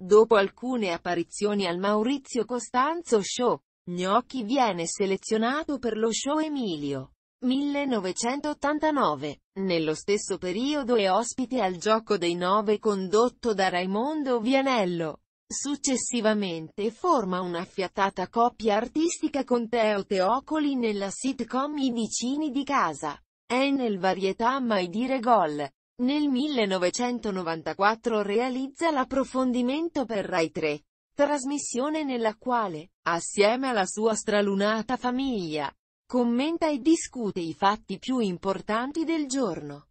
Dopo alcune apparizioni al Maurizio Costanzo Show, Gnocchi viene selezionato per lo show Emilio. 1989. Nello stesso periodo è ospite al Gioco dei Nove condotto da Raimondo Vianello. Successivamente forma un'affiatata coppia artistica con Teo Teocoli nella sitcom I vicini di casa. È nel varietà Mai dire gol. Nel 1994 realizza l'approfondimento per Rai 3, trasmissione nella quale, assieme alla sua stralunata famiglia, commenta e discute i fatti più importanti del giorno.